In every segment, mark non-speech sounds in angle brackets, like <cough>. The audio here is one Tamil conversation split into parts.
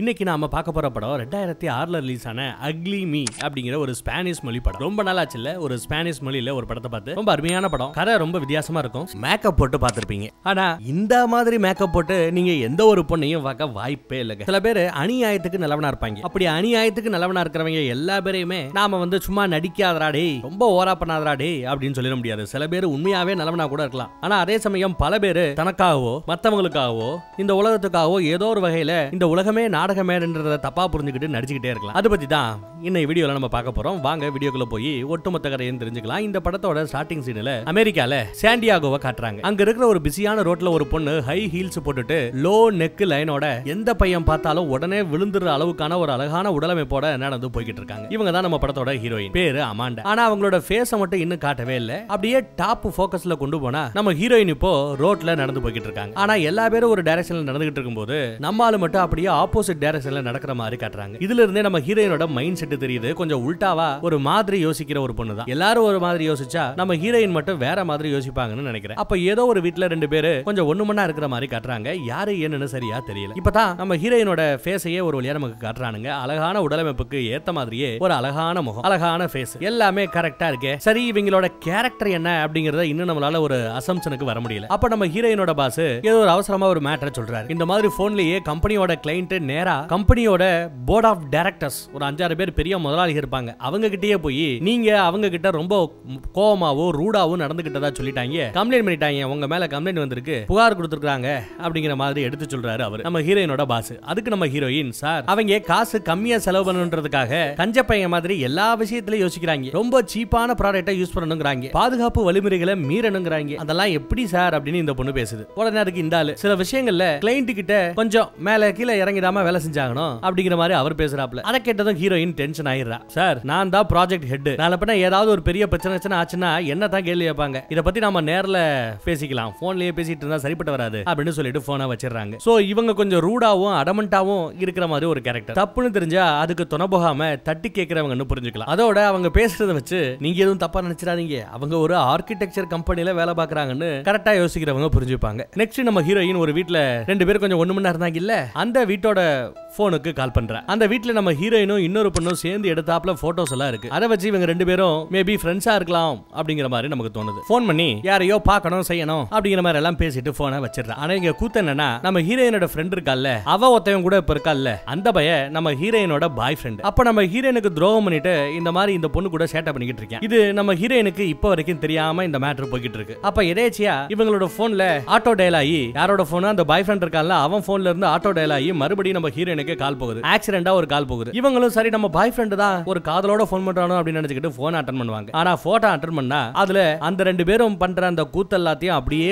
இன்னைக்கு நாம பார்க்க போற படம் ரெண்டாயிரத்தி ஆறுல ரிலீஸ் ஆன அக்லி மீ அப்படிங்கிற ஒரு ஸ்பானிஷ் மொழி படம் ரொம்ப நாளாச்சு இல்ல ஒரு ஸ்பானிஷ் மொழியில ஒரு படத்தை பார்த்து ரொம்ப அருமையான படம் கதை ரொம்ப வித்தியாசமா இருக்கும் மேக்கப் போட்டு பார்த்திருப்பீங்க ஆனா இந்த மாதிரி மேக்கப் போட்டு நீங்க எந்த ஒரு பொண்ணையும் பார்க்க வாய்ப்பே இல்லைங்க சில பேர் அநியாயத்துக்கு நிலவனா இருப்பாங்க அப்படி அநியாயத்துக்கு நிலவனா இருக்கிறவங்க எல்லா பேரையுமே நாம வந்து சும்மா நடிக்காதராடி ரொம்ப ஓரா பண்ணாதரா டே அப்படின்னு சொல்லிட முடியாது சில பேர் உண்மையாவே நிலவனா கூட இருக்கலாம் ஆனா அதே சமயம் பல பேர் தனக்காகவோ மத்தவங்களுக்காகவோ இந்த உலகத்துக்காகவோ ஏதோ ஒரு வகையில இந்த உலகமே நாடக மேடன்றத தப்பா புரிஞ்சுக்கிட்டு நடிச்சுக்கிட்டே இருக்கலாம் அதை பத்தி தான் இன்னைக்கு வீடியோல நம்ம பார்க்க போறோம் வாங்க வீடியோக்குள்ள போய் ஒட்டுமொத்த கதையும் தெரிஞ்சுக்கலாம் இந்த படத்தோட ஸ்டார்டிங் சீன்ல அமெரிக்கால சாண்டியாகோவை காட்டுறாங்க அங்க இருக்கிற ஒரு பிஸியான ரோட்ல ஒரு பொண்ணு ஹை ஹீல்ஸ் போட்டுட்டு லோ நெக் லைனோட எந்த பையன் பார்த்தாலும் உடனே விழுந்துற அளவுக்கான ஒரு அழகான உடலமைப்போட நடந்து போய்கிட்டு இருக்காங்க இவங்க தான் நம்ம படத்தோட ஹீரோயின் பேரு அமாண்டா ஆனா அவங்களோட ஃபேஸ மட்டும் இன்னும் காட்டவே இல்ல அப்படியே டாப் போக்கஸ்ல கொண்டு போனா நம்ம ஹீரோயின் இப்போ ரோட்ல நடந்து போய்கிட்டு இருக்காங்க ஆனா எல்லா பேரும் ஒரு டைரக்ஷன்ல நடந்துகிட்டு இருக்கும்போது நம்மளால மட்டும் அப்படியே ஆப்போசிட் ஆப்போசிட் டைரக்ஷன்ல நடக்கிற மாதிரி காட்டுறாங்க இதுல இருந்தே நம்ம ஹீரோயினோட மைண்ட் செட் தெரியுது கொஞ்சம் உல்டாவா ஒரு மாதிரி யோசிக்கிற ஒரு பொண்ணு தான் எல்லாரும் ஒரு மாதிரி யோசிச்சா நம்ம ஹீரோயின் மட்டும் வேற மாதிரி யோசிப்பாங்கன்னு நினைக்கிறேன் அப்ப ஏதோ ஒரு வீட்டுல ரெண்டு பேரு கொஞ்சம் ஒண்ணுமனா இருக்கிற மாதிரி காட்டுறாங்க யாரு என்னன்னு சரியா தெரியல இப்பதான் நம்ம ஹீரோயினோட ஃபேஸையே ஒரு வழியா நமக்கு காட்டுறானுங்க அழகான உடலமைப்புக்கு ஏத்த மாதிரியே ஒரு அழகான முகம் அழகான ஃபேஸ் எல்லாமே கரெக்டா இருக்கே சரி இவங்களோட கேரக்டர் என்ன அப்படிங்கறத இன்னும் நம்மளால ஒரு அசம்சனுக்கு வர முடியல அப்ப நம்ம ஹீரோயினோட பாஸ் ஏதோ ஒரு அவசரமா ஒரு மேட்டரை சொல்றாரு இந்த மாதிரி போன்லயே கம்பெனியோட கிளைண்ட் நேராக கம்பெனியோட போர்ட் ஆஃப் டைரக்டர்ஸ் ஒரு அஞ்சாறு பேர் பெரிய முதலாளிகள் இருப்பாங்க அவங்க கிட்டேயே போய் நீங்க அவங்க கிட்ட ரொம்ப கோவமாவோ ரூடாவோ நடந்துகிட்டதா சொல்லிட்டாங்க கம்ப்ளைண்ட் பண்ணிட்டாங்க உங்க மேல கம்ப்ளைண்ட் வந்திருக்கு புகார் கொடுத்துருக்காங்க அப்படிங்கிற மாதிரி எடுத்து சொல்றாரு அவர் நம்ம ஹீரோயினோட பாஸ் அதுக்கு நம்ம ஹீரோயின் சார் அவங்க காசு கம்மியா செலவு பண்ணணுன்றதுக்காக கஞ்ச பையன் மாதிரி எல்லா விஷயத்திலயும் யோசிக்கிறாங்க ரொம்ப சீப்பான ப்ராடக்ட்டை யூஸ் பண்ணணுங்கிறாங்க பாதுகாப்பு வழிமுறைகளை மீறணுங்கிறாங்க அதெல்லாம் எப்படி சார் அப்படின்னு இந்த பொண்ணு பேசுது உடனே அதுக்கு இந்த ஆளு சில விஷயங்கள்ல கிளைண்ட் கிட்ட கொஞ்சம் மேல கீழே இறங்கிடாம வேலை செஞ்சாங்கனோ அப்படிங்கிற மாதிரி அவர் பேசுறாப்ல அதை கேட்டதும் ஹீரோயின் டென்ஷன் ஆயிடுறா சார் நான் தான் ப்ராஜெக்ட் ஹெட் நாளை ஏதாவது ஒரு பெரிய பிரச்சனை பிரச்சனை ஆச்சுன்னா என்ன தான் கேள்வி வைப்பாங்க இதை பத்தி நம்ம நேரில் பேசிக்கலாம் போன்லயே பேசிட்டு இருந்தா சரிப்பட்டு வராது அப்படின்னு சொல்லிட்டு போனை வச்சிடறாங்க ஸோ இவங்க கொஞ்சம் ரூடாவும் அடமெண்டாவும் இருக்கிற மாதிரி ஒரு கேரக்டர் தப்புன்னு தெரிஞ்சா அதுக்கு துணை போகாம தட்டி கேட்கறவங்கன்னு புரிஞ்சுக்கலாம் அதோட அவங்க பேசுறத வச்சு நீங்க எதுவும் தப்பா நினைச்சிடாதீங்க அவங்க ஒரு ஆர்கிடெக்சர் கம்பெனில வேலை பாக்குறாங்கன்னு கரெக்டா யோசிக்கிறவங்க புரிஞ்சுப்பாங்க நெக்ஸ்ட் நம்ம ஹீரோயின் ஒரு வீட்டுல ரெண்டு பேரும் கொஞ்சம் ஒண்ணு மணி நேரம் இருந்தாங்க இல்ல அந்த வீட்டோட போனுக்கு கால் பண்ற அந்த வீட்டுல நம்ம ஹீரோயினும் இன்னொரு பொண்ணும் சேர்ந்து எடுத்தாப்ல போட்டோஸ் எல்லாம் இருக்கு அதை வச்சு இவங்க ரெண்டு பேரும் மேபி ஃப்ரெண்ட்ஸா இருக்கலாம் அப்படிங்கிற மாதிரி நமக்கு தோணுது போன் பண்ணி யாரையோ பார்க்கணும் செய்யணும் அப்படிங்கிற மாதிரி எல்லாம் பேசிட்டு போனை வச்சிடறா ஆனா இங்க கூத்த என்னன்னா நம்ம ஹீரோயினோட ஃப்ரெண்ட் இருக்கால அவ ஒருத்தவன் கூட இப்ப இருக்கால அந்த பைய நம்ம ஹீரோயினோட பாய் ஃப்ரெண்ட் அப்ப நம்ம ஹீரோயினுக்கு துரோகம் பண்ணிட்டு இந்த மாதிரி இந்த பொண்ணு கூட சேட்டை பண்ணிக்கிட்டு இருக்கேன் இது நம்ம ஹீரோயினுக்கு இப்ப வரைக்கும் தெரியாம இந்த மேட்டர் போய்கிட்டு இருக்கு அப்ப எதேச்சியா இவங்களோட போன்ல ஆட்டோ டயல் ஆகி யாரோட போனா அந்த பாய் ஃப்ரெண்ட் இருக்கால அவன் போன்ல இருந்து ஆட்டோ டயல் ஆகி மறுபடியும் நம்ம ஹீரோனுக்கு கால் போகுது ஆக்சிடென்டா ஒரு கால் போகுது இவங்களும் சரி நம்ம பாய் ஃப்ரெண்டு தான் ஒரு காதலோட பண்றானோ அப்படின்னு நினைச்சுக்கிட்டு அட்டன் பண்ணுவாங்க ஆனா போட்டோ அட்டன் பண்ணா அதுல அந்த ரெண்டு பேரும் பண்ற அந்த கூத்து எல்லாத்தையும் அப்படியே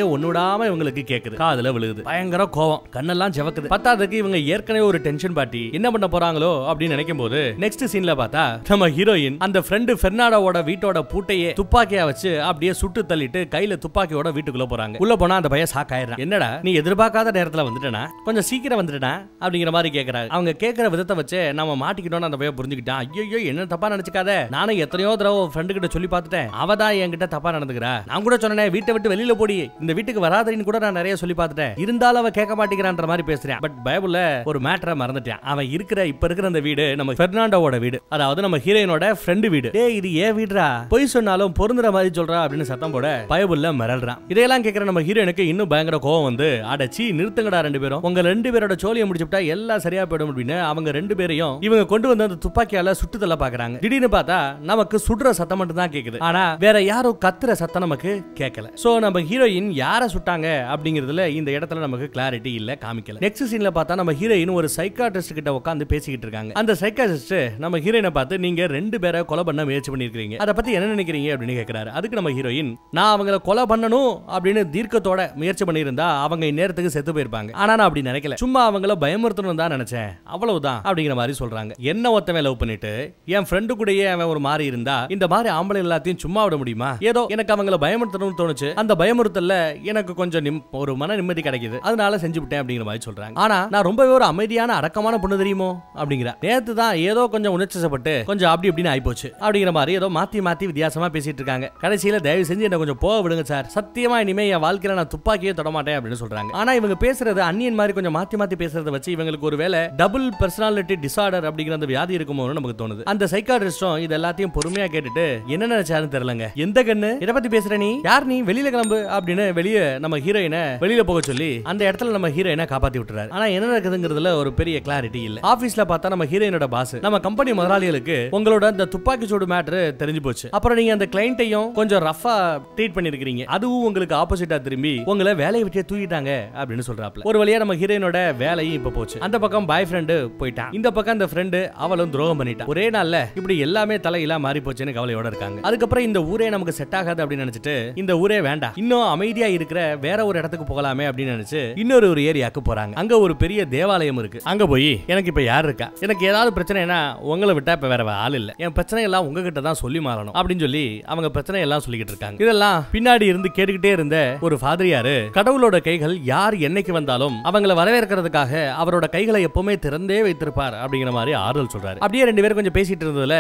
இவங்களுக்கு கேக்குது விழுகுது பயங்கர கோவம் கண்ணெல்லாம் செவக்குது பத்தாததுக்கு இவங்க ஏற்கனவே ஒரு டென்ஷன் பாட்டி என்ன பண்ண போறாங்களோ அப்படின்னு நினைக்கும் போது நெக்ஸ்ட் சீன்ல பார்த்தா நம்ம ஹீரோயின் அந்த ஃப்ரெண்டு பெர்னாடோட வீட்டோட பூட்டையே துப்பாக்கியா வச்சு அப்படியே சுட்டு தள்ளிட்டு கையில துப்பாக்கியோட வீட்டுக்குள்ள போறாங்க உள்ள போனா அந்த பையன் சாக்காயிரம் என்னடா நீ எதிர்பார்க்காத நேரத்துல வந்துட்டேனா கொஞ்சம் சீக்கிரம் வந்துட்டேனா அப்படிங்கிற மாதிரி மாதிரி கேட்கறாரு அவங்க கேட்கற விதத்தை வச்சு நம்ம மாட்டிக்கிட்டோம்னு அந்த பைய புரிஞ்சுக்கிட்டான் ஐயோ என்ன தப்பா நினைச்சுக்காத நானும் எத்தனையோ தடவை ஃப்ரெண்டு கிட்ட சொல்லி பார்த்துட்டேன் அவ தான் என்கிட்ட தப்பா நடந்துக்கிறா நான் கூட சொன்னேன் வீட்டை விட்டு வெளியில போடி இந்த வீட்டுக்கு வராதரின்னு கூட நான் நிறைய சொல்லி பார்த்துட்டேன் இருந்தாலும் அவ கேட்க மாட்டேங்கிறான்ற மாதிரி பேசுறேன் பட் பைபிள்ல ஒரு மேட்டரை மறந்துட்டேன் அவன் இருக்கிற இப்ப இருக்கிற அந்த வீடு நம்ம பெர்னாண்டோவோட வீடு அதாவது நம்ம ஹீரோயினோட ஃப்ரெண்டு வீடு டே இது ஏ வீடுரா பொய் சொன்னாலும் பொருந்துற மாதிரி சொல்றா அப்படின்னு சத்தம் போட பைபிள்ல மிரள்றான் இதையெல்லாம் கேட்கிற நம்ம ஹீரோயினுக்கு இன்னும் பயங்கர கோவம் வந்து அடச்சி நிறுத்துங்கடா ரெண்டு பேரும் உங்க ரெண்டு பேரோட சோழியை முடிச்சுட்டா எல்லா எல்லாம் சரியா போயிடும் அப்படின்னு அவங்க ரெண்டு பேரையும் இவங்க கொண்டு வந்த அந்த துப்பாக்கியால சுட்டுதல்ல பாக்குறாங்க திடீர்னு பார்த்தா நமக்கு சுடுற சத்தம் மட்டும் தான் கேக்குது ஆனா வேற யாரோ கத்துற சத்தம் நமக்கு கேட்கல சோ நம்ம ஹீரோயின் யார சுட்டாங்க அப்படிங்கறதுல இந்த இடத்துல நமக்கு கிளாரிட்டி இல்ல காமிக்கல நெக்ஸ்ட் சீன்ல பார்த்தா நம்ம ஹீரோயின் ஒரு சைக்காட்ரிஸ்ட் கிட்ட உட்காந்து பேசிக்கிட்டு இருக்காங்க அந்த சைக்காட்ரிஸ்ட் நம்ம ஹீரோயினை பார்த்து நீங்க ரெண்டு பேரை கொலை பண்ண முயற்சி பண்ணிருக்கீங்க அதை பத்தி என்ன நினைக்கிறீங்க அப்படின்னு கேக்குறாரு அதுக்கு நம்ம ஹீரோயின் நான் அவங்கள கொலை பண்ணணும் அப்படின்னு தீர்க்கத்தோட முயற்சி பண்ணியிருந்தா அவங்க இந்நேரத்துக்கு செத்து போயிருப்பாங்க ஆனா நான் அப்படி நினைக்கல சும்மா அவங்கள பயமுறுத்தணும் தான் நினைச்சேன் அவ்வளவுதான் அப்படிங்கிற மாதிரி சொல்றாங்க என்ன ஒருத்தவன் லவ் பண்ணிட்டு என் ஃப்ரெண்டு கூடயே அவன் ஒரு மாதிரி இருந்தா இந்த மாதிரி ஆம்பளை எல்லாத்தையும் சும்மா விட முடியுமா ஏதோ எனக்கு அவங்கள பயமுறுத்தணும்னு தோணுச்சு அந்த பயமுறுத்தல எனக்கு கொஞ்சம் ஒரு மன நிம்மதி கிடைக்குது அதனால செஞ்சு விட்டேன் அப்படிங்கிற மாதிரி சொல்றாங்க ஆனா நான் ரொம்பவே ஒரு அமைதியான அடக்கமான பொண்ணு தெரியுமோ அப்படிங்கிற நேத்து தான் ஏதோ கொஞ்சம் உணர்ச்சப்பட்டு கொஞ்சம் அப்படி இப்படின்னு ஆயிப்போச்சு அப்படிங்கிற மாதிரி ஏதோ மாத்தி மாத்தி வித்தியாசமா பேசிட்டு இருக்காங்க கடைசியில தயவு செஞ்சு என்ன கொஞ்சம் போக விடுங்க சார் சத்தியமா இனிமே என் வாழ்க்கையில நான் துப்பாக்கியே தொட மாட்டேன் அப்படின்னு சொல்றாங்க ஆனா இவங்க பேசுறது அந்நியன் மாதிரி கொஞ்சம் மாத்தி மாத்தி பேசுறத வச்சு இவங்களுக்கு அவங்களுக்கு ஒருவேளை டபுள் பர்சனாலிட்டி டிசார்டர் அப்படிங்கிற அந்த வியாதி இருக்குமோ நமக்கு தோணுது அந்த சைக்காட்ரிஸ்டும் இது எல்லாத்தையும் பொறுமையா கேட்டுட்டு என்ன நினைச்சாருன்னு தெரியலங்க எந்த கண்ணு இதை பத்தி பேசுற நீ யார் நீ வெளியில கிளம்பு அப்படின்னு வெளியே நம்ம ஹீரோயினை வெளியில போக சொல்லி அந்த இடத்துல நம்ம ஹீரோயினை காப்பாத்தி விட்டுறாரு ஆனா என்ன நடக்குதுங்கிறதுல ஒரு பெரிய கிளாரிட்டி இல்ல ஆபீஸ்ல பார்த்தா நம்ம ஹீரோயினோட பாஸ் நம்ம கம்பெனி முதலாளிகளுக்கு உங்களோட அந்த துப்பாக்கி சூடு மேட்ரு தெரிஞ்சு போச்சு அப்புறம் நீங்க அந்த கிளைண்ட்டையும் கொஞ்சம் ரஃபா ட்ரீட் பண்ணிருக்கீங்க அதுவும் உங்களுக்கு ஆப்போசிட்டா திரும்பி உங்களை வேலையை விட்டே தூக்கிட்டாங்க அப்படின்னு சொல்றாப்ல ஒரு வழியா நம்ம ஹீரோயினோட வேலையும் இப்ப போச்சு அந்த பக்கம் பாய் ஃப்ரெண்டு போயிட்டான் இந்த பக்கம் அந்த ஃப்ரெண்டு அவளும் துரோகம் பண்ணிட்டான் ஒரே நாள்ல இப்படி எல்லாமே தலையெல்லாம் மாறி போச்சுன்னு கவலையோட இருக்காங்க அதுக்கப்புறம் இந்த ஊரே நமக்கு செட் ஆகாது அப்படின்னு நினைச்சிட்டு இந்த ஊரே வேண்டாம் இன்னும் அமைதியா இருக்கிற வேற ஒரு இடத்துக்கு போகலாமே அப்படின்னு நினைச்சு இன்னொரு ஒரு ஏரியாவுக்கு போறாங்க அங்க ஒரு பெரிய தேவாலயம் இருக்கு அங்க போய் எனக்கு இப்ப யார் இருக்கா எனக்கு ஏதாவது பிரச்சனைனா உங்களை விட்டா இப்ப வேற ஆள் இல்ல என் பிரச்சனை எல்லாம் உங்ககிட்ட தான் சொல்லி மாறணும் அப்படின்னு சொல்லி அவங்க பிரச்சனை எல்லாம் சொல்லிக்கிட்டு இருக்காங்க இதெல்லாம் பின்னாடி இருந்து கேட்டுக்கிட்டே இருந்த ஒரு ஃபாதரியாரு கடவுளோட கைகள் யார் என்னைக்கு வந்தாலும் அவங்களை வரவேற்கிறதுக்காக அவரோட கை கைகளை எப்பவுமே திறந்தே வைத்திருப்பார் அப்படிங்கிற மாதிரி ஆறுதல் சொல்றாரு அப்படியே ரெண்டு பேரும் கொஞ்சம் பேசிட்டு இருந்ததுல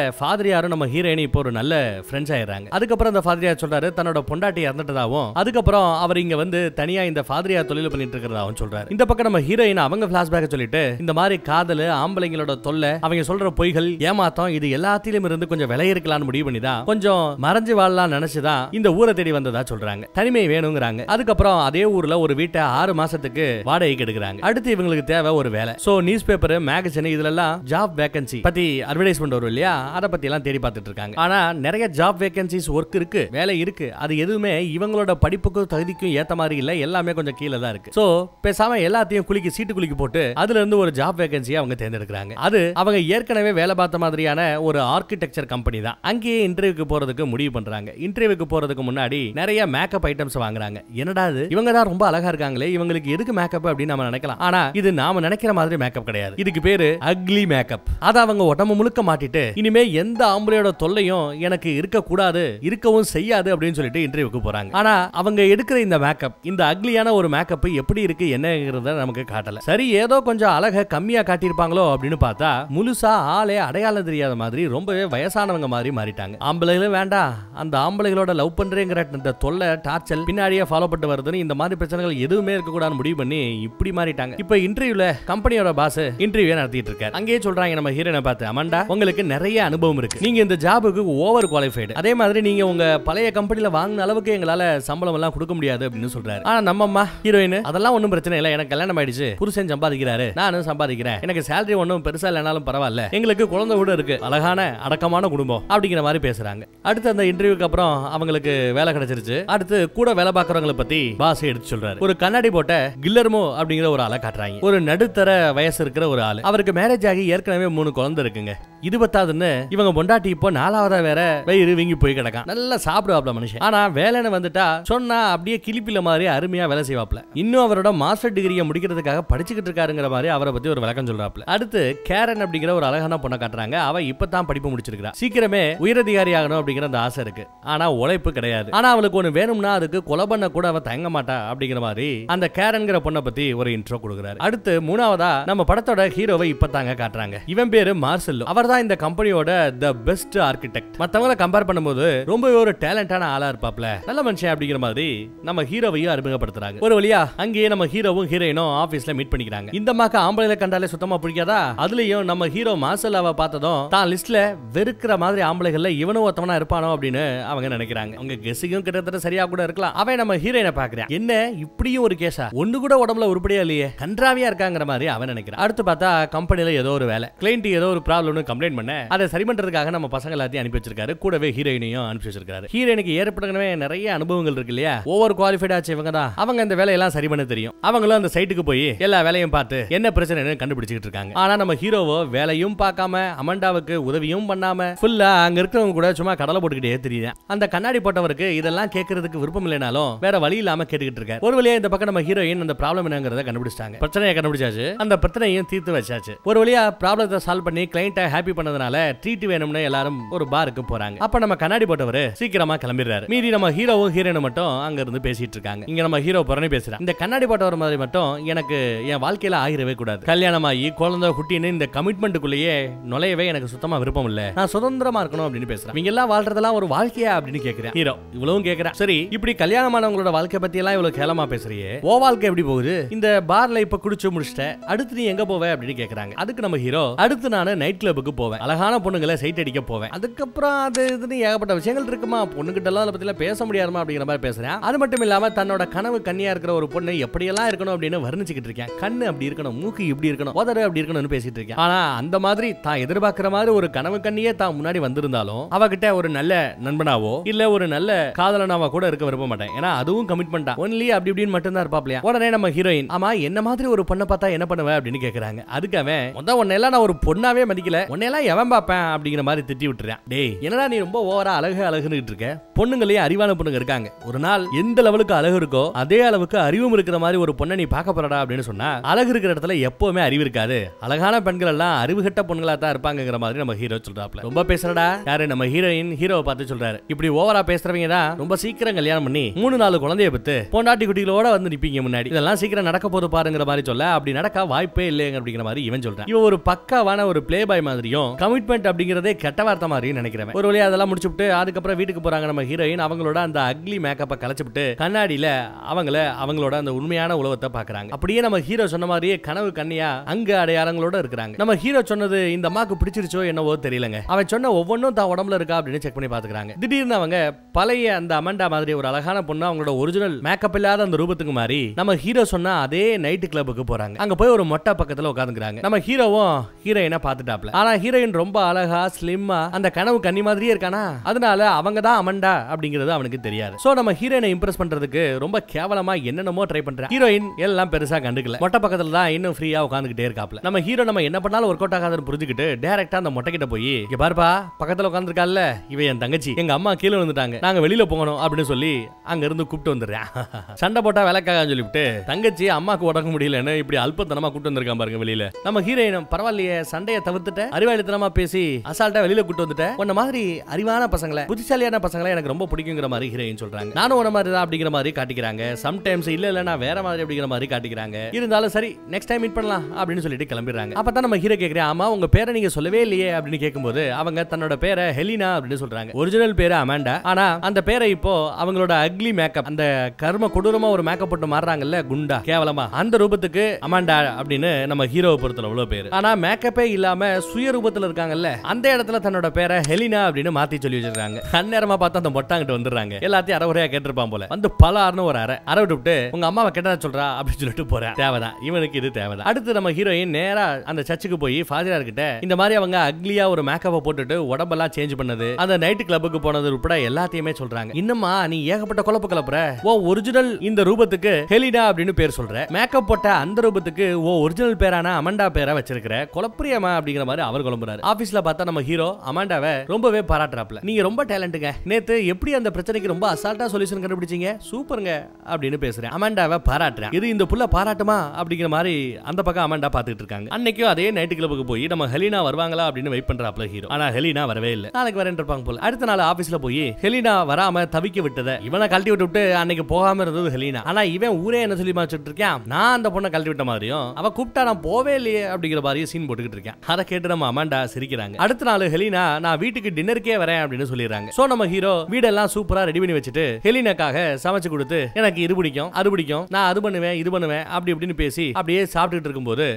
யாரும் நம்ம ஹீரோயினி இப்போ ஒரு நல்ல ஃப்ரெண்ட்ஸ் ஆயிடுறாங்க அதுக்கப்புறம் அந்த யார் சொல்றாரு தன்னோட பொண்டாட்டி இறந்துட்டதாகவும் அதுக்கப்புறம் அவர் இங்க வந்து தனியா இந்த ஃபாதிரியார் தொழில் பண்ணிட்டு இருக்கிறதாவும் சொல்றாரு இந்த பக்கம் நம்ம ஹீரோயின் அவங்க பிளாஷ்பேக் சொல்லிட்டு இந்த மாதிரி காதல் ஆம்பளைங்களோட தொல்லை அவங்க சொல்ற பொய்கள் ஏமாத்தம் இது எல்லாத்திலும் இருந்து கொஞ்சம் விலை இருக்கலாம்னு முடிவு பண்ணி தான் கொஞ்சம் மறைஞ்சு வாழலாம் நினைச்சுதான் இந்த ஊரை தேடி வந்ததா சொல்றாங்க தனிமை வேணுங்கிறாங்க அதுக்கப்புறம் அதே ஊர்ல ஒரு வீட்டை ஆறு மாசத்துக்கு வாடகைக்கு எடுக்கிறாங்க அடுத்து இவங்களுக்கு தேவை ஒரு வேலை சோ நியூஸ் பேப்பர் மேகசின் இதுலலாம் ஜாப் வேகன்சி பத்தி அட்வர்டைஸ்மெண்ட் வரும் இல்லையா அத பத்தி எல்லாம் தேடி பார்த்துட்டு இருக்காங்க ஆனா நிறைய ஜாப் வேகன்சிஸ் ஒர்க் இருக்கு வேலை இருக்கு அது எதுவுமே இவங்களோட படிப்புக்கும் தகுதிக்கும் ஏத்த மாதிரி இல்ல எல்லாமே கொஞ்சம் கீழே தான் இருக்கு சோ பேசாம எல்லாத்தையும் குளிக்கு சீட்டு குளிக்கு போட்டு அதுல இருந்து ஒரு ஜாப் வேகன்சியை அவங்க தேர்ந்தெடுக்கிறாங்க அது அவங்க ஏற்கனவே வேலை பார்த்த மாதிரியான ஒரு ஆர்கிடெக்சர் கம்பெனி தான் அங்கேயே இன்டர்வியூக்கு போறதுக்கு முடிவு பண்றாங்க இன்டர்வியூக்கு போறதுக்கு முன்னாடி நிறைய மேக்கப் ஐட்டம்ஸ் வாங்குறாங்க என்னடா இவங்க தான் ரொம்ப அழகா இருக்காங்களே இவங்களுக்கு எதுக்கு மேக்கப் அப்படின்னு நம்ம நினைக்கலாம் ஆனா இது நாம நினைக்கிற மாதிரி மாதிரி மேக்கப் கிடையாது இதுக்கு பேரு அக்லி மேக்கப் அதை அவங்க உடம்பு முழுக்க மாட்டிட்டு இனிமே எந்த ஆம்பளையோட தொல்லையும் எனக்கு இருக்கக்கூடாது இருக்கவும் செய்யாது அப்படின்னு சொல்லிட்டு இன்டர்வியூக்கு போறாங்க ஆனா அவங்க எடுக்கிற இந்த மேக்கப் இந்த அக்லியான ஒரு மேக்கப் எப்படி இருக்கு என்னங்கிறத நமக்கு காட்டல சரி ஏதோ கொஞ்சம் அழக கம்மியா காட்டியிருப்பாங்களோ அப்படின்னு பார்த்தா முழுசா ஆளே அடையாளம் தெரியாத மாதிரி ரொம்பவே வயசானவங்க மாதிரி மாறிட்டாங்க ஆம்பளைகளும் வேண்டாம் அந்த ஆம்பளைகளோட லவ் பண்றேங்கிற இந்த தொல்லை டார்ச்சல் பின்னாடியே ஃபாலோ பண்ணிட்டு வருதுன்னு இந்த மாதிரி பிரச்சனைகள் எதுவுமே கூடாதுன்னு முடிவு பண்ணி இப்படி மாறிட்டாங்க இப்ப இன்டர்வியூல கம்பெனி கம்பெனியோட பாஸ் இன்டர்வியூ நடத்திட்டு இருக்காரு அங்கேயே சொல்றாங்க நம்ம ஹீரோனை பார்த்து அமண்டா உங்களுக்கு நிறைய அனுபவம் இருக்கு நீங்க இந்த ஜாபுக்கு ஓவர் குவாலிஃபைடு அதே மாதிரி நீங்க உங்க பழைய கம்பெனில வாங்கின அளவுக்கு எங்களால சம்பளம் எல்லாம் கொடுக்க முடியாது அப்படின்னு சொல்றாரு ஆனா நம்ம அம்மா ஹீரோயின் அதெல்லாம் ஒன்றும் பிரச்சனை இல்லை எனக்கு கல்யாணம் ஆயிடுச்சு புருஷன் சம்பாதிக்கிறாரு நானும் சம்பாதிக்கிறேன் எனக்கு சேலரி ஒன்றும் பெருசா இல்லைனாலும் பரவாயில்ல எங்களுக்கு குழந்தை கூட இருக்கு அழகான அடக்கமான குடும்பம் அப்படிங்கிற மாதிரி பேசுறாங்க அடுத்து அந்த இன்டர்வியூக்கு அப்புறம் அவங்களுக்கு வேலை கிடைச்சிருச்சு அடுத்து கூட வேலை பார்க்கறவங்களை பத்தி பாஸ் எடுத்து சொல்றாரு ஒரு கண்ணாடி போட்ட கில்லர்மோ அப்படிங்கிற ஒரு ஆளை காட்டுறாங்க ஒரு நடுத்தர வயசு இருக்கிற ஒரு ஆள் அவருக்கு மேரேஜ் ஆகி ஏற்கனவே மூணு குழந்தை இருக்குங்க இது பத்தாதுன்னு இவங்க பொண்டாட்டி இப்போ நாலாவதா வேற வயிறு வீங்கி போய் கிடக்கான் நல்லா சாப்பிடுவாப்ல மனுஷன் ஆனா வேலைன்னு வந்துட்டா சொன்னா அப்படியே கிளிப்பில மாதிரி அருமையா வேலை செய்வாப்ல இன்னும் அவரோட மாஸ்டர் டிகிரியை முடிக்கிறதுக்காக படிச்சுக்கிட்டு இருக்காருங்கிற மாதிரி அவரை பத்தி ஒரு விளக்கம் சொல்றாப்ல அடுத்து கேரன் அப்படிங்கிற ஒரு அழகான பொண்ணை காட்டுறாங்க அவ இப்பதான் படிப்பு முடிச்சிருக்கிறா சீக்கிரமே உயரதிகாரி ஆகணும் அப்படிங்கிற அந்த ஆசை இருக்கு ஆனா உழைப்பு கிடையாது ஆனா அவளுக்கு ஒண்ணு வேணும்னா அதுக்கு கொலை பண்ண கூட அவ தயங்க மாட்டா அப்படிங்கிற மாதிரி அந்த கேரன்கிற பொண்ணை பத்தி ஒரு இன்ட்ரோ கொடுக்குறாரு அடுத்து மூணாவதா நம்ம படத்தோட ஹீரோவை இப்பதாங்க காட்டுறாங்க இவன் பேரு மார்சல்லு அவர் அவர் தான் இந்த கம்பெனியோட த பெஸ்ட் ஆர்கிடெக்ட் மற்றவங்களை கம்பேர் பண்ணும்போது ரொம்பவே ஒரு டேலண்டான ஆளா இருப்பாப்ல நல்ல மனுஷன் அப்படிங்கிற மாதிரி நம்ம ஹீரோவையும் அறிமுகப்படுத்துறாங்க ஒரு வழியா அங்கேயே நம்ம ஹீரோவும் ஹீரோயினும் ஆபீஸ்ல மீட் பண்ணிக்கிறாங்க இந்த மாக்க ஆம்பளைல கண்டாலே சுத்தமா பிடிக்காதா அதுலயும் நம்ம ஹீரோ மாசலாவை பார்த்ததும் தான் லிஸ்ட்ல வெறுக்கிற மாதிரி ஆம்பளைகள்ல இவனும் ஒருத்தவனா இருப்பானோ அப்படின்னு அவங்க நினைக்கிறாங்க அவங்க கெசிக்கும் கிட்டத்தட்ட சரியா கூட இருக்கலாம் அவன் நம்ம ஹீரோயினை பாக்குறான் என்ன இப்படியும் ஒரு கேஸா ஒண்ணு கூட உடம்புல உருப்படியா இல்லையே கன்றாவியா இருக்காங்கிற மாதிரி அவன் நினைக்கிறான் அடுத்து பார்த்தா கம்பெனில ஏதோ ஒரு வேலை கிளைண்ட் ஏதோ ஒரு ப்ராப்ளம்னு கம்ப்ளைண்ட் பண்ண அதை சரி பண்றதுக்காக நம்ம பசங்க எல்லாத்தையும் அனுப்பி வச்சிருக்காரு கூடவே ஹீரோயினையும் அனுப்பி வச்சிருக்காரு ஹீரோயினுக்கு ஏற்படுத்தவே நிறைய அனுபவங்கள் இருக்கு இல்லையா ஒவ்வொரு குவாலிஃபைட் ஆச்சு இவங்க தான் அவங்க இந்த வேலையெல்லாம் சரி பண்ண தெரியும் அவங்களும் அந்த சைட்டுக்கு போய் எல்லா வேலையும் பார்த்து என்ன பிரச்சனைன்னு கண்டுபிடிச்சிட்டு இருக்காங்க ஆனா நம்ம ஹீரோவோ வேலையும் பார்க்காம அமண்டாவுக்கு உதவியும் பண்ணாம ஃபுல்லா அங்க இருக்கிறவங்க கூட சும்மா கடலை போட்டுக்கிட்டே தெரியுது அந்த கண்ணாடி போட்டவருக்கு இதெல்லாம் கேட்கறதுக்கு விருப்பம் இல்லைனாலும் வேற வழி இல்லாம கேட்டுக்கிட்டு இருக்காரு ஒரு வழியா இந்த பக்கம் நம்ம ஹீரோயின் அந்த ப்ராப்ளம் என்னங்கிறத கண்டுபிடிச்சாங்க பிரச்சனையை கண்டுபிடிச்சாச்சு அந்த பிரச்சனையும் தீர்த்து வச்சாச்சு ஒரு வழியா ப்ராப்ளத்தை சால்வ் பண்ணி கிளைண்ட்டை ஹாப்பி ஹாப்பி பண்ணதுனால ட்ரீட் வேணும்னு எல்லாரும் ஒரு பாருக்கு போறாங்க அப்ப நம்ம கண்ணாடி போட்டவர் சீக்கிரமா கிளம்பிடுறாரு மீறி நம்ம ஹீரோவும் ஹீரோயினும் மட்டும் அங்க இருந்து பேசிட்டு இருக்காங்க இங்க நம்ம ஹீரோ புறனே பேசுறேன் இந்த கண்ணாடி போட்டவர் மாதிரி மட்டும் எனக்கு என் வாழ்க்கையில ஆகிரவே கூடாது கல்யாணம் ஆகி குழந்தை குட்டின்னு இந்த கமிட்மெண்ட்டுக்குள்ளேயே நுழையவே எனக்கு சுத்தமா விருப்பம் இல்ல நான் சுதந்திரமா இருக்கணும் அப்படின்னு பேசுறேன் இங்க எல்லாம் வாழ்றதெல்லாம் ஒரு வாழ்க்கையா அப்படின்னு கேக்குறேன் ஹீரோ இவ்வளவும் கேக்குறேன் சரி இப்படி கல்யாணமானவங்களோட வாழ்க்கை பத்தி எல்லாம் இவ்வளவு கேளமா பேசுறியே ஓ வாழ்க்கை எப்படி போகுது இந்த பார்ல இப்ப குடிச்சு முடிச்சிட்ட அடுத்து நீ எங்க போவ அப்படின்னு கேக்குறாங்க அதுக்கு நம்ம ஹீரோ அடுத்து நான் நைட் கிளப்புக்கு போவேன் அழகான பொண்ணுங்களை சைட் அடிக்க போவேன் அதுக்கப்புறம் அது இதுன்னு ஏகப்பட்ட விஷயங்கள் இருக்குமா பொண்ணுகிட்ட எல்லாம் அதை பத்திலாம் பேச முடியாதுமா அப்படிங்கிற மாதிரி பேசுறேன் அது மட்டும் இல்லாம தன்னோட கனவு கண்ணியா இருக்கிற ஒரு பொண்ணு எப்படியெல்லாம் இருக்கணும் அப்படின்னு வர்ணிச்சுக்கிட்டு இருக்கேன் கண்ணு அப்படி இருக்கணும் மூக்கு இப்படி இருக்கணும் உதறு அப்படி இருக்கணும்னு பேசிட்டு இருக்கேன் ஆனா அந்த மாதிரி தான் எதிர்பார்க்கிற மாதிரி ஒரு கனவு கண்ணியே தான் முன்னாடி வந்திருந்தாலும் அவகிட்ட ஒரு நல்ல நண்பனாவோ இல்ல ஒரு நல்ல காதலனாவோ கூட இருக்க விரும்ப மாட்டேன் ஏன்னா அதுவும் தான் ஒன்லி அப்படி இப்படின்னு மட்டும் தான் இருப்பாப்லையா உடனே நம்ம ஹீரோயின் ஆமா என்ன மாதிரி ஒரு பொண்ணை பார்த்தா என்ன பண்ணுவேன் அப்படின்னு கேக்குறாங்க அதுக்காக முத உன்னை நான் ஒரு பொண்ணாவே மதிக்கல உன்னை உன்னையெல்லாம் எவன் பார்ப்பேன் அப்படிங்கிற மாதிரி திட்டி விட்டுறேன் டேய் என்னடா நீ ரொம்ப ஓவரா அழகு அழகுன்னு இருக்க பொண்ணுங்களே அறிவான பொண்ணுங்க இருக்காங்க ஒரு நாள் எந்த லெவலுக்கு அழகு இருக்கோ அதே அளவுக்கு அறிவும் இருக்கிற மாதிரி ஒரு பொண்ணை நீ பார்க்க போறடா அப்படின்னு சொன்னா அழகு இருக்கிற இடத்துல எப்பவுமே அறிவு இருக்காது அழகான பெண்கள் எல்லாம் கட்ட பொண்களா தான் இருப்பாங்கிற மாதிரி நம்ம ஹீரோ சொல்றாப்ல ரொம்ப பேசுறடா யாரு நம்ம ஹீரோயின் ஹீரோவை பார்த்து சொல்றாரு இப்படி ஓவரா பேசுறவங்க தான் ரொம்ப சீக்கிரம் கல்யாணம் பண்ணி மூணு நாலு குழந்தைய பத்து பொண்டாட்டி குட்டிகளோட வந்து நிப்பீங்க முன்னாடி இதெல்லாம் சீக்கிரம் நடக்க போது பாருங்கிற மாதிரி சொல்ல அப்படி நடக்க வாய்ப்பே இல்லைங்க அப்படிங்கிற மாதிரி இவன் சொல்றேன் இவன் ஒரு பக்காவான ஒரு பிளே பாய் மாதிரியும் வரைக்கும் கமிட்மெண்ட் அப்படிங்கறதே கெட்ட வார்த்தை மாதிரி நினைக்கிறேன் ஒரு வழியா அதெல்லாம் முடிச்சுட்டு அதுக்கப்புறம் வீட்டுக்கு போறாங்க நம்ம ஹீரோயின் அவங்களோட அந்த அக்லி மேக்கப்ப கலைச்சுட்டு கண்ணாடியில அவங்கள அவங்களோட அந்த உண்மையான உலகத்தை பாக்குறாங்க அப்படியே நம்ம ஹீரோ சொன்ன மாதிரியே கனவு கண்ணியா அங்க அடையாளங்களோட இருக்கிறாங்க நம்ம ஹீரோ சொன்னது இந்த அம்மாக்கு பிடிச்சிருச்சோ என்னவோ தெரியலங்க அவன் சொன்ன ஒவ்வொன்றும் தான் உடம்புல இருக்கா அப்படின்னு செக் பண்ணி பாத்துக்கிறாங்க திடீர்னு அவங்க பழைய அந்த அமண்டா மாதிரி ஒரு அழகான பொண்ணு அவங்களோட ஒரிஜினல் மேக்கப் இல்லாத அந்த ரூபத்துக்கு மாதிரி நம்ம ஹீரோ சொன்னா அதே நைட்டு கிளப்புக்கு போறாங்க அங்க போய் ஒரு மொட்டை பக்கத்துல உட்காந்துக்கிறாங்க நம்ம ஹீரோவும் ஹீரோயினா பார்த்துட்டாப்ல ஆனா ஹீரோயின் ரொம்ப அழகா ஸ்லிம்மா அந்த கனவு கன்னி மாதிரியே இருக்கானா அதனால அவங்க தான் அமண்டா அப்படிங்கிறது அவனுக்கு தெரியாது சோ நம்ம ஹீரோயினை இம்ப்ரெஸ் பண்றதுக்கு ரொம்ப கேவலமா என்னென்னமோ ட்ரை பண்றேன் ஹீரோயின் எல்லாம் பெருசா கண்டுக்கல மொட்டை பக்கத்துல தான் இன்னும் ஃப்ரீயா உட்காந்துக்கிட்டே இருக்காப்ல நம்ம ஹீரோ நம்ம என்ன பண்ணாலும் ஒர்க் அவுட் ஆகாதனு புரிஞ்சுக்கிட்டு டேரக்டா அந்த மொட்டை கிட்ட போய் இங்க பாருப்பா பக்கத்துல உட்காந்துருக்கால இவ என் தங்கச்சி எங்க அம்மா கீழே விழுந்துட்டாங்க நாங்க வெளியில போகணும் அப்படின்னு சொல்லி அங்க இருந்து கூப்பிட்டு வந்துடுறேன் <laughs> சண்டை போட்டா விளக்காக சொல்லிட்டு தங்கச்சி அம்மாக்கு உடக்க முடியலன்னு இப்படி அல்பத்தனமா கூப்பிட்டு வந்திருக்கான் பாருங்க வெளியில நம்ம ஹீரோயின் பரவாயில்லையே சண்டையை தவிர்த்துட்டு அறிவாய் பேசி அசால்ட்டா வெளியில கூட்டு வந்துட்டேன் உன்ன மாதிரி அறிவான பசங்களை புத்திசாலியான பசங்களை எனக்கு ரொம்ப பிடிக்குங்கிற மாதிரி ஹீரோயின் சொல்றாங்க நானும் உன மாதிரி தான் அப்படிங்கிற மாதிரி காட்டிக்கிறாங்க சம்டைம்ஸ் இல்ல இல்ல நான் வேற மாதிரி அப்படிங்கிற மாதிரி காட்டிக்கிறாங்க இருந்தாலும் சரி நெக்ஸ்ட் டைம் மீட் பண்ணலாம் அப்படின்னு சொல்லிட்டு கிளம்பிடுறாங்க அப்பதான் நம்ம ஹீரோ ஆமா உங்க பேரை நீங்க சொல்லவே இல்லையே அப்படின்னு கேட்கும்போது அவங்க தன்னோட பேரை ஹெலினா அப்படின்னு சொல்றாங்க ஒரிஜினல் பேரு அமாண்டா ஆனா அந்த பேரை இப்போ அவங்களோட அக்லி மேக்கப் அந்த கர்ம கொடூரமா ஒரு மேக்கப் போட்டு மாறுறாங்கல்ல குண்டா கேவலமா அந்த ரூபத்துக்கு அமாண்டா அப்படின்னு நம்ம ஹீரோவை பொறுத்தல அவ்வளவு ஆனா மேக்கப்பே இல்லாம சுய ரூபத்தில் இருக்காங்கல்ல அந்த இடத்துல தன்னோட பேரை ஹெலினா அப்படின்னு மாத்தி சொல்லி வச்சிருக்காங்க அந்நேரமா பார்த்தா அந்த மொட்டாங்கிட்ட வந்துடுறாங்க எல்லாத்தையும் அறவுரையா கேட்டிருப்பான் போல வந்து பல ஆறு ஒரு அரை அரை விட்டு உங்க அம்மாவை கெட்டதா சொல்றா அப்படின்னு சொல்லிட்டு போறேன் தேவைதான் இவனுக்கு இது தேவைதான் அடுத்து நம்ம ஹீரோயின் நேரா அந்த சர்ச்சுக்கு போய் ஃபாதரா இருக்கிட்ட இந்த மாதிரி அவங்க அக்லியா ஒரு மேக்கப் போட்டுட்டு உடம்பெல்லாம் சேஞ்ச் பண்ணது அந்த நைட் கிளப்புக்கு போனது உட்பட எல்லாத்தையுமே சொல்றாங்க இன்னும்மா நீ ஏகப்பட்ட குழப்ப கிளப்புற ஓ ஒரிஜினல் இந்த ரூபத்துக்கு ஹெலினா அப்படின்னு பேர் சொல்ற மேக்கப் போட்ட அந்த ரூபத்துக்கு ஓ ஒரிஜினல் பேரான அமண்டா பேரா வச்சிருக்கிற குழப்பிரியமா அப்படிங்கிற மாதிரி அவர் கிளம்புறாரு ஆபீஸ்ல பார்த்தா நம்ம ஹீரோ அமாண்டாவை ரொம்பவே பாராட்டுறாப்ல நீங்க ரொம்ப டேலண்ட்டுங்க நேத்து எப்படி அந்த பிரச்சனைக்கு ரொம்ப அசால்ட்டா சொல்யூஷன் கண்டுபிடிச்சீங்க சூப்பருங்க அப்படின்னு பேசுறேன் அமாண்டாவை பாராட்டுறேன் இது இந்த புள்ள பாராட்டுமா அப்படிங்கிற மாதிரி அந்த பக்கம் அமாண்டா பாத்துட்டு இருக்காங்க அன்னைக்கும் அதே நைட்டு கிளப்புக்கு போய் நம்ம ஹெலினா வருவாங்களா அப்படின்னு வெயிட் பண்றாப்ல ஹீரோ ஆனா ஹெலினா வரவே இல்லை நாளைக்கு வரேன் இருப்பாங்க போல அடுத்த நாள் ஆபீஸ்ல போய் ஹெலினா வராம தவிக்க விட்டத இவனை கழட்டி விட்டு விட்டு அன்னைக்கு போகாம இருந்தது ஹெலினா ஆனா இவன் ஊரே என்ன சொல்லி வச்சுட்டு இருக்கேன் நான் அந்த பொண்ணை கழட்டி விட்ட மாதிரியும் அவ கூப்பிட்டா நான் போவே இல்லையே அப்படிங்கிற மாதிரியும் சீன் போட்டுக்கிட்டு இருக்கேன் அதை கேட்டு நம்ம அமாண்டா சிரிக்கிறாங்க அடுத்த நாள் ஹெலினா நான் வீட்டுக்கு டின்னருக்கே வரேன் அப்படின்னு சொல்லிடுறாங்க சோ நம்ம ஹீரோ வீடெல்லாம் சூப்பரா ரெடி பண்ணி வச்சுட்டு ஹெலினாக்காக சமைச்சு கொடுத்து எனக்கு இது பிடிக்கும் அது பிடிக்கும் நான் அது பண்ணுவேன் இது பண்ணுவேன் அப்படி இப்படின்னு பேசி அப்படியே சாப்பிட்டுட்டு இருக்கும்போது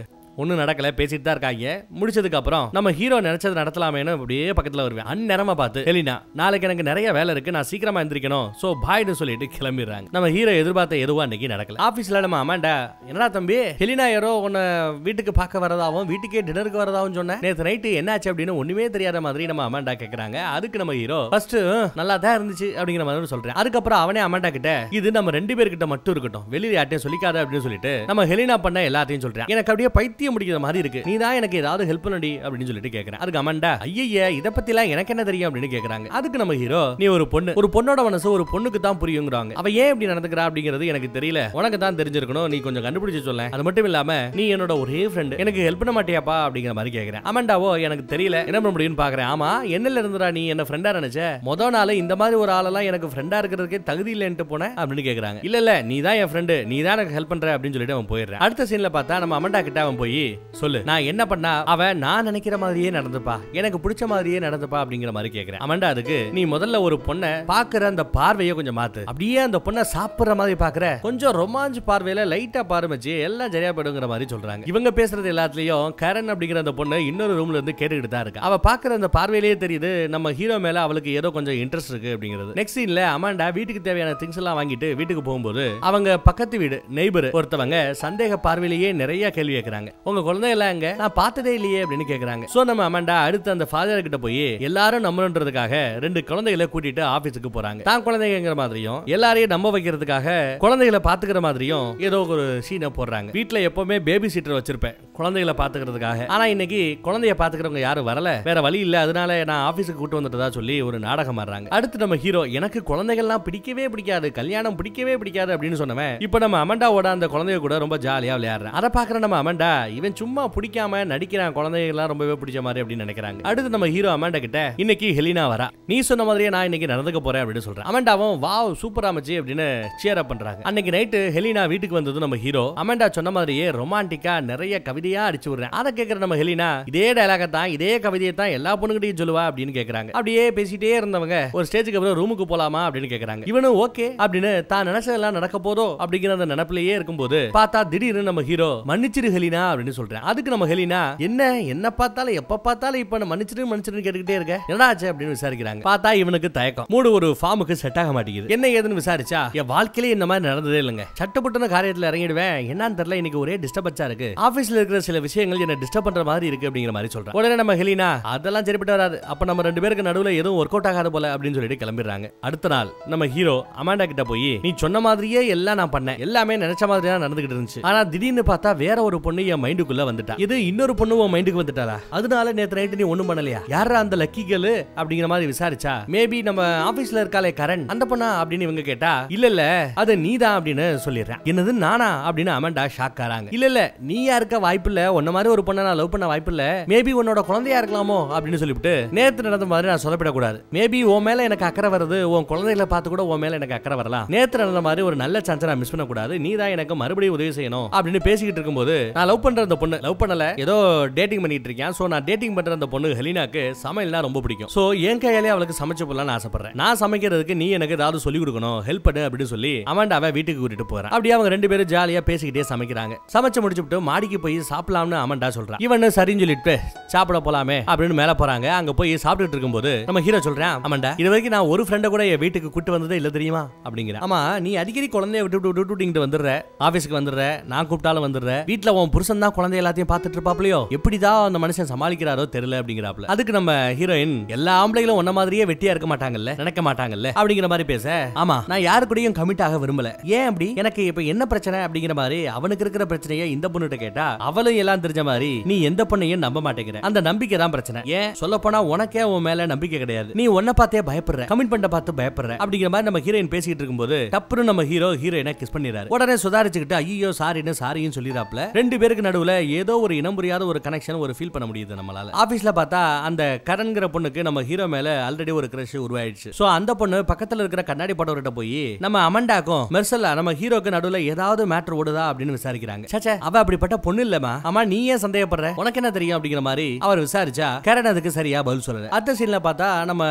ஒன்றும் நடக்கல பேசிட்டு தான் இருக்காங்க முடிச்சதுக்கு அப்புறம் நம்ம ஹீரோ நினைச்சது நடத்தலாமேனு அப்படியே பக்கத்தில் வருவேன் அந்நேரமா பார்த்து எலினா நாளைக்கு எனக்கு நிறைய வேலை இருக்கு நான் சீக்கிரமா எந்திரிக்கணும் ஸோ பாய்னு சொல்லிட்டு கிளம்பிடுறாங்க நம்ம ஹீரோ எதிர்பார்த்த எதுவும் அன்னைக்கு நடக்கல ஆஃபீஸில் நம்ம அமாண்டா என்னடா தம்பி ஹெலினா யாரோ உன்னை வீட்டுக்கு பார்க்க வரதாவும் வீட்டுக்கே டின்னருக்கு வரதாவும் சொன்ன நேற்று நைட்டு என்னாச்சு அப்படின்னு ஒன்றுமே தெரியாத மாதிரி நம்ம அமாண்டா கேட்குறாங்க அதுக்கு நம்ம ஹீரோ ஃபர்ஸ்ட் நல்லா தான் இருந்துச்சு அப்படிங்கிற மாதிரி சொல்றேன் அதுக்கப்புறம் அவனே அமாண்டா கிட்ட இது நம்ம ரெண்டு பேர்கிட்ட மட்டும் இருக்கட்டும் வெளியே யார்ட்டையும் சொல்லிக்காத அப்படின்னு சொல்லிட்டு நம்ம ஹெலினா பண்ண எல்லாத்தையும் சொல்றேன் எனக்கு அப்படியே பைத்த பைத்தியம் முடிக்கிற மாதிரி இருக்கு நீ தான் எனக்கு ஏதாவது ஹெல்ப் பண்ணடி அப்படின்னு சொல்லிட்டு கேக்குறேன் அதுக்கு அமண்டா ஐயா இதை பத்தி எல்லாம் எனக்கு என்ன தெரியும் அப்படின்னு கேட்கறாங்க அதுக்கு நம்ம ஹீரோ நீ ஒரு பொண்ணு ஒரு பொண்ணோட மனசு ஒரு பொண்ணுக்கு தான் புரியுங்கிறாங்க அவ ஏன் இப்படி நடந்துக்கிறா அப்படிங்கிறது எனக்கு தெரியல உனக்கு தான் தெரிஞ்சிருக்கணும் நீ கொஞ்சம் கண்டுபிடிச்சு சொல்ல அது மட்டும் இல்லாம நீ என்னோட ஒரே ஃப்ரெண்டு எனக்கு ஹெல்ப் பண்ண மாட்டியாப்பா அப்படிங்கிற மாதிரி கேக்குறேன் அமண்டாவோ எனக்கு தெரியல என்ன பண்ண முடியும்னு பாக்குறேன் ஆமா என்னல இருந்துடா நீ என்ன ஃப்ரெண்டா நினைச்ச மொத நாள் இந்த மாதிரி ஒரு ஆளெல்லாம் எனக்கு ஃப்ரெண்டா இருக்கிறதுக்கே தகுதி இல்லைன்ட்டு போனேன் அப்படின்னு கேக்குறாங்க இல்ல இல்ல நீ தான் என் ஃப்ரெண்டு நீ தான் எனக்கு ஹெல்ப் பண்ற அப்படின்னு சொல்லிட்டு அவன் போயிடுறேன் அடுத்த சீன்ல பார்த்தா நம்ம அமண்டா கிட்ட அவன் போய் போய் சொல்லு நான் என்ன பண்ணா அவ நான் நினைக்கிற மாதிரியே நடந்துப்பா எனக்கு பிடிச்ச மாதிரியே நடந்துப்பா அப்படிங்கிற மாதிரி கேக்குறேன் அமண்டா அதுக்கு நீ முதல்ல ஒரு பொண்ணை பாக்குற அந்த பார்வையை கொஞ்சம் மாத்து அப்படியே அந்த பொண்ணை சாப்பிடுற மாதிரி பாக்குற கொஞ்சம் ரொமான்ஸ் பார்வையில லைட்டா பாருமச்சு எல்லாம் சரியா போயிடுங்கிற மாதிரி சொல்றாங்க இவங்க பேசுறது எல்லாத்துலயும் கரண் அப்படிங்கிற அந்த பொண்ணு இன்னொரு ரூம்ல இருந்து கேட்டுக்கிட்டு தான் இருக்கு அவ பாக்குற அந்த பார்வையிலேயே தெரியுது நம்ம ஹீரோ மேல அவளுக்கு ஏதோ கொஞ்சம் இன்ட்ரெஸ்ட் இருக்கு அப்படிங்கிறது நெக்ஸ்ட் சீன்ல அமாண்டா வீட்டுக்கு தேவையான திங்ஸ் எல்லாம் வாங்கிட்டு வீட்டுக்கு போகும்போது அவங்க பக்கத்து வீடு நெய்பர் ஒருத்தவங்க சந்தேக பார்வையிலேயே நிறைய கேள்வி கேட்கிறாங்க உங்க குழந்தையில அங்க நான் பார்த்ததே இல்லையே அப்படின்னு கேக்குறாங்க சோ நம்ம அமண்டா அடுத்து அந்த ஃபாதர் கிட்ட போய் எல்லாரும் நம்பணுன்றதுக்காக ரெண்டு குழந்தைகளை கூட்டிட்டு ஆபீஸுக்கு போறாங்க தான் குழந்தைங்கிற மாதிரியும் எல்லாரையும் நம்ப வைக்கிறதுக்காக குழந்தைகளை பாத்துக்கிற மாதிரியும் ஏதோ ஒரு சீனை போடுறாங்க வீட்டுல எப்பவுமே பேபி சீட்டர் வச்சிருப்பேன் குழந்தைகளை பாத்துக்கிறதுக்காக ஆனா இன்னைக்கு குழந்தைய பாத்துக்கிறவங்க யாரும் வரல வேற வழி இல்ல அதனால நான் ஆபீஸுக்கு கூட்டு வந்துட்டதா சொல்லி ஒரு நாடகம் ஆடுறாங்க அடுத்து நம்ம ஹீரோ எனக்கு குழந்தைகள்லாம் பிடிக்கவே பிடிக்காது கல்யாணம் பிடிக்கவே பிடிக்காது அப்படின்னு சொன்னவன் இப்ப நம்ம அமண்டாவோட அந்த குழந்தைய கூட ரொம்ப ஜாலியா விளையாடுறேன் அதை பாக்குற நம்ம அமண்டா இவன் சும்மா பிடிக்காம நடிக்கிறான் குழந்தைகள்லாம் ரொம்பவே பிடிச்ச மாதிரி அப்படின்னு நினைக்கிறாங்க அடுத்து நம்ம ஹீரோ அமெண்டா கிட்ட இன்னைக்கு ஹெலினா வரா நீ சொன்ன மாதிரியே நான் இன்னைக்கு நடந்துக்க போறேன் அப்படின்னு சொல்றேன் அமாண்டாவும் வா சூப்பர் அமைச்சு அப்படின்னு சேர் அப் பண்றாங்க அன்னைக்கு நைட்டு ஹெலினா வீட்டுக்கு வந்தது நம்ம ஹீரோ அமெண்டா சொன்ன மாதிரியே ரொமான்டிக்கா நிறைய கவிதையா அடிச்சு விடுறேன் அதை கேட்கிற நம்ம ஹெலினா இதே டைலாக தான் இதே கவிதையை தான் எல்லா பொண்ணுகிட்டையும் சொல்லுவா அப்படின்னு கேட்கறாங்க அப்படியே பேசிட்டே இருந்தவங்க ஒரு ஸ்டேஜுக்கு அப்புறம் ரூமுக்கு போலாமா அப்படின்னு கேட்கறாங்க இவனும் ஓகே அப்படின்னு தான் நினைச்சதெல்லாம் நடக்க போதோ அப்படிங்கிற அந்த நினப்பிலேயே இருக்கும்போது பார்த்தா திடீர்னு நம்ம ஹீரோ மன்னிச்சிரு ஹெலினா அப்படின்னு சொல்றேன் அதுக்கு நம்ம ஹெலினா என்ன என்ன பார்த்தாலும் எப்ப பார்த்தாலும் இப்ப மன்னிச்சிட்டு மன்னிச்சிட்டு கேட்டுக்கிட்டே இருக்க என்ன ஆச்சு அப்படின்னு விசாரிக்கிறாங்க பார்த்தா இவனுக்கு தயக்கம் மூடு ஒரு ஃபார்முக்கு செட் ஆக மாட்டேங்குது என்ன ஏதுன்னு விசாரிச்சா என் வாழ்க்கையிலே இந்த மாதிரி நடந்ததே இல்லைங்க சட்டப்பட்டன காரியத்துல இறங்கிடுவேன் என்னன்னு தெரியல இன்னைக்கு ஒரே டிஸ்டர்பன்ஸா இருக்கு ஆபீஸ்ல இருக்கிற சில விஷயங்கள் என்ன டிஸ்டர்ப் பண்ற மாதிரி இருக்கு அப்படிங்கிற மாதிரி சொல்றேன் உடனே நம்ம ஹெலினா அதெல்லாம் சரிப்பட்டு வராது அப்ப நம்ம ரெண்டு பேருக்கு நடுவுல எதுவும் ஒர்க் அவுட் ஆகாத போல அப்படின்னு சொல்லிட்டு கிளம்பிடுறாங்க அடுத்த நாள் நம்ம ஹீரோ அமாண்டா கிட்ட போய் நீ சொன்ன மாதிரியே எல்லாம் நான் பண்ணேன் எல்லாமே நினைச்ச மாதிரி தான் நடந்துகிட்டு இருந்துச்சு ஆனா திடீர்னு பார்த்தா வேற ஒரு பொண்ணு என் மைண்டுக்குள்ள வந்துட்டா இது இன்னொரு பொண்ணு உன் மைண்டுக்கு வந்துட்டாளா அதனால நேற்று நைட்டு நீ ஒண்ணும் பண்ணலையா யாரா அந்த லக்கி கேளு அப்படிங்கிற மாதிரி விசாரிச்சா மேபி நம்ம ஆபீஸ்ல இருக்காளே கரண் அந்த பொண்ணா அப்படின்னு இவங்க கேட்டா இல்ல இல்ல அது நீதான் அப்படின்னு சொல்லிடுறேன் என்னது நானா அப்படின்னு அமண்டா ஷாக் ஆறாங்க இல்ல இல்ல நீயா இருக்க வாய்ப்பு இல்ல உன்ன மாதிரி ஒரு பொண்ணை நான் லவ் பண்ண வாய்ப்பு இல்ல மேபி உன்னோட குழந்தையா இருக்கலாமோ அப்படின்னு சொல்லிவிட்டு நேற்று நடந்த மாதிரி நான் சொல்லப்படக்கூடாது மேபி உன் மேல எனக்கு அக்கறை வருது உன் குழந்தைகளை பார்த்து கூட உன் மேல எனக்கு அக்கறை வரலாம் நேற்று நடந்த மாதிரி ஒரு நல்ல சான்ஸ் நான் மிஸ் பண்ணக்கூடாது நீதான் எனக்கு மறுபடியும் உதவி செய்யணும் அப்படின்னு பேசிக்கிட்டு இருக்கும்போது நான் லவ் பண்ற பண்ற அந்த பொண்ணு லவ் பண்ணல ஏதோ டேட்டிங் பண்ணிட்டு இருக்கேன் சோ நான் டேட்டிங் பண்ற அந்த பொண்ணு ஹெலினாக்கு சமையல்னா ரொம்ப பிடிக்கும் சோ என் கையாலே அவளுக்கு சமைச்சு போடலாம்னு ஆசைப்படுறேன் நான் சமைக்கிறதுக்கு நீ எனக்கு ஏதாவது சொல்லி கொடுக்கணும் ஹெல்ப் பண்ணு அப்படின்னு சொல்லி அவன் அவன் வீட்டுக்கு கூட்டிட்டு போறான் அப்படியே அவங்க ரெண்டு பேரும் ஜாலியா பேசிக்கிட்டே சமைக்கிறாங்க சமைச்சு முடிச்சுட்டு மாடிக்கு போய் சாப்பிடலாம்னு அமண்டா சொல்றான் இவன் சரின்னு சொல்லிட்டு சாப்பிட போலாமே அப்படின்னு மேல போறாங்க அங்க போய் சாப்பிட்டுட்டு இருக்கும்போது நம்ம ஹீரோ சொல்றேன் அமண்டா இது வரைக்கும் நான் ஒரு ஃப்ரெண்டை கூட என் வீட்டுக்கு கூட்டு வந்ததே இல்ல தெரியுமா அப்படிங்கிற ஆமா நீ அடிக்கடி குழந்தைய விட்டு விட்டு விட்டு வந்துடுற ஆபீஸ்க்கு வந்துடுற நான் கூப்பிட்டாலும் வந்துடுற வீட்டுல உன் புருஷன் தான் தான் குழந்தை எல்லாத்தையும் பார்த்துட்டு இருப்பாப்லையோ எப்படிதான் அந்த மனுஷன் சமாளிக்கிறாரோ தெரியல அப்படிங்கிறாப்ல அதுக்கு நம்ம ஹீரோயின் எல்லா ஆம்பளைகளும் ஒன்ன மாதிரியே வெட்டியா இருக்க மாட்டாங்கல்ல நினைக்க மாட்டாங்கல்ல அப்படிங்கிற மாதிரி பேச ஆமா நான் யாரு கூடயும் கமிட் ஆக விரும்பல ஏன் அப்படி எனக்கு இப்ப என்ன பிரச்சனை அப்படிங்கிற மாதிரி அவனுக்கு இருக்கிற பிரச்சனைய இந்த பொண்ணுகிட்ட கேட்டா அவளும் எல்லாம் தெரிஞ்ச மாதிரி நீ எந்த பொண்ணையும் நம்ப மாட்டேங்கிற அந்த நம்பிக்கை தான் பிரச்சனை ஏன் சொல்ல போனா உனக்கே உன் மேல நம்பிக்கை கிடையாது நீ உன்ன பார்த்தே பயப்படுற கமிட் பண்ண பார்த்து பயப்படுற அப்படிங்கிற மாதிரி நம்ம ஹீரோயின் பேசிட்டு இருக்கும்போது டப்புனு நம்ம ஹீரோ ஹீரோயினை கிஸ் பண்ணிடுறாரு உடனே சுதாரிச்சுக்கிட்டு ஐயோ சாரின்னு சாரின்னு சொல்லிடாப்ல ரெண்டு பேருக்கு நடுவு நடுவில் ஏதோ ஒரு இனம் புரியாத ஒரு கனெக்ஷன் ஒரு ஃபீல் பண்ண முடியுது நம்மளால ஆஃபீஸில் பார்த்தா அந்த கரண்கிற பொண்ணுக்கு நம்ம ஹீரோ மேலே ஆல்ரெடி ஒரு கிரஷ் உருவாயிடுச்சு ஸோ அந்த பொண்ணு பக்கத்தில் இருக்கிற கண்ணாடி படவர்கிட்ட போய் நம்ம அமண்டாக்கும் மெர்சல்ல நம்ம ஹீரோக்கு நடுவில் ஏதாவது மேட்ரு ஓடுதா அப்படின்னு விசாரிக்கிறாங்க சச்சா அவ அப்படிப்பட்ட பொண்ணு இல்லமா ஆமா நீ ஏன் சந்தேகப்படுற உனக்கு என்ன தெரியும் அப்படிங்கிற மாதிரி அவர் விசாரிச்சா கரண் அதுக்கு சரியா பதில் சொல்லல அடுத்த சீன்ல பார்த்தா நம்ம